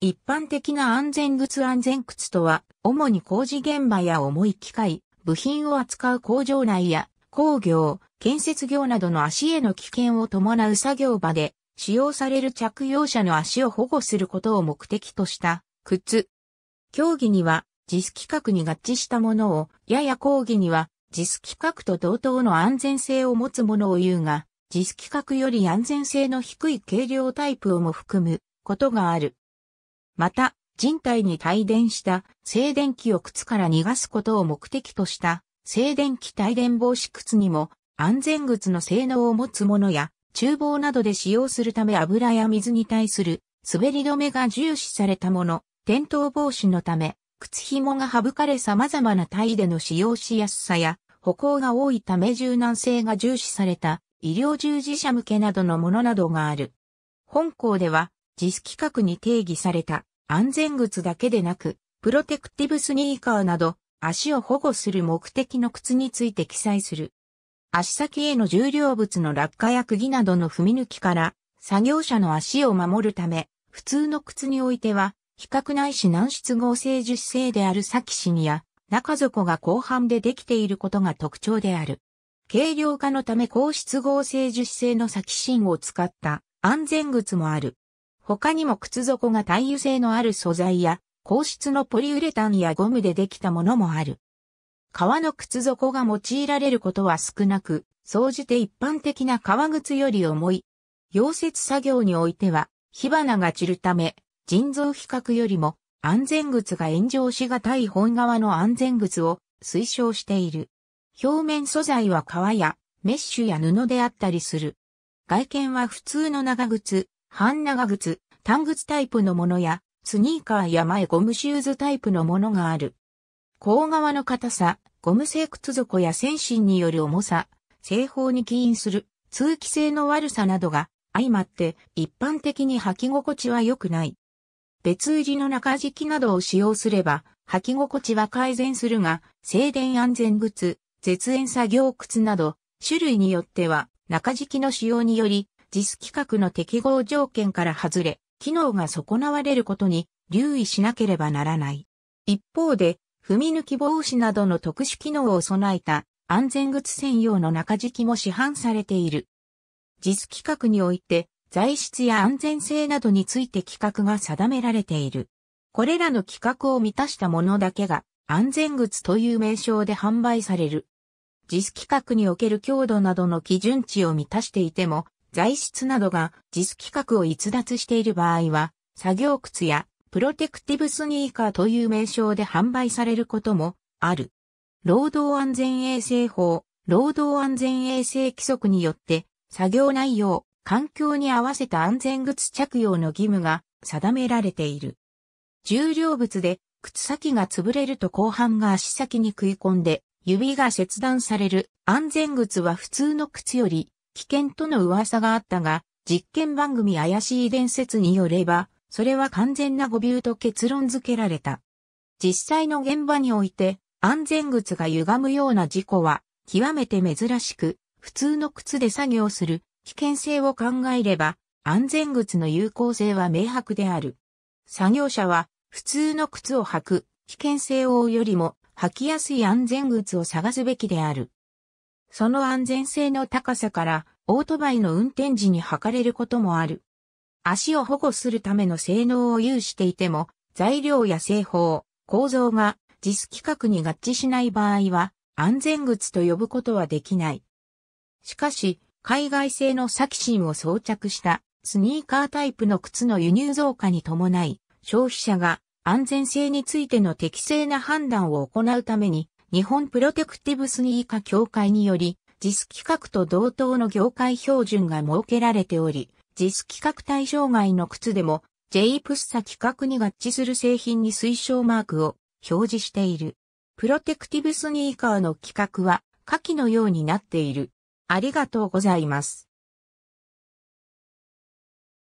一般的な安全靴安全靴とは、主に工事現場や重い機械、部品を扱う工場内や工業、建設業などの足への危険を伴う作業場で、使用される着用者の足を保護することを目的とした靴。競技には、JIS 規格に合致したものを、やや講義には、JIS 規格と同等の安全性を持つものを言うが、JIS 規格より安全性の低い軽量タイプをも含むことがある。また、人体に帯電した静電気を靴から逃がすことを目的とした静電気帯電防止靴にも安全靴の性能を持つものや厨房などで使用するため油や水に対する滑り止めが重視されたもの、転倒防止のため靴紐が省かれ様々な体での使用しやすさや歩行が多いため柔軟性が重視された医療従事者向けなどのものなどがある。本校では実 i 規格に定義された安全靴だけでなく、プロテクティブスニーカーなど、足を保護する目的の靴について記載する。足先への重量物の落下や釘などの踏み抜きから、作業者の足を守るため、普通の靴においては、比較ないし軟質合成樹脂製であるサキシニや、中底が後半でできていることが特徴である。軽量化のため高質合成樹脂製のサキシンを使った安全靴もある。他にも靴底が耐油性のある素材や、硬質のポリウレタンやゴムでできたものもある。革の靴底が用いられることは少なく、総じて一般的な革靴より重い。溶接作業においては、火花が散るため、人造比較よりも安全靴が炎上しがたい本革の安全靴を推奨している。表面素材は革やメッシュや布であったりする。外見は普通の長靴、半長靴、短靴タイプのものや、スニーカーや前ゴムシューズタイプのものがある。甲側の硬さ、ゴム製靴底や先進による重さ、製法に起因する通気性の悪さなどが相まって一般的に履き心地は良くない。別売りの中敷きなどを使用すれば履き心地は改善するが、静電安全靴、絶縁作業靴など種類によっては中敷きの使用により JIS 規格の適合条件から外れ、機能が損なわれることに留意しなければならない。一方で、踏み抜き防止などの特殊機能を備えた安全靴専用の中敷きも市販されている。JIS 規格において、材質や安全性などについて規格が定められている。これらの規格を満たしたものだけが安全靴という名称で販売される。JIS 規格における強度などの基準値を満たしていても、材質などが JIS 規格を逸脱している場合は、作業靴やプロテクティブスニーカーという名称で販売されることもある。労働安全衛生法、労働安全衛生規則によって、作業内容、環境に合わせた安全靴着用の義務が定められている。重量物で靴先が潰れると後半が足先に食い込んで指が切断される安全靴は普通の靴より危険との噂があったが、実験番組怪しい伝説によれば、それは完全な誤謬と結論付けられた。実際の現場において、安全靴が歪むような事故は、極めて珍しく、普通の靴で作業する危険性を考えれば、安全靴の有効性は明白である。作業者は、普通の靴を履く危険性を追うよりも、履きやすい安全靴を探すべきである。その安全性の高さから、オートバイの運転時に測れることもある。足を保護するための性能を有していても、材料や製法、構造が実規格に合致しない場合は、安全靴と呼ぶことはできない。しかし、海外製のサキシンを装着したスニーカータイプの靴の輸入増加に伴い、消費者が安全性についての適正な判断を行うために、日本プロテクティブスニーカー協会により、JIS 規格と同等の業界標準が設けられており、JIS 規格対象外の靴でも j プッサ規格に合致する製品に推奨マークを表示している。プロテクティブスニーカーの規格は下記のようになっている。ありがとうございます。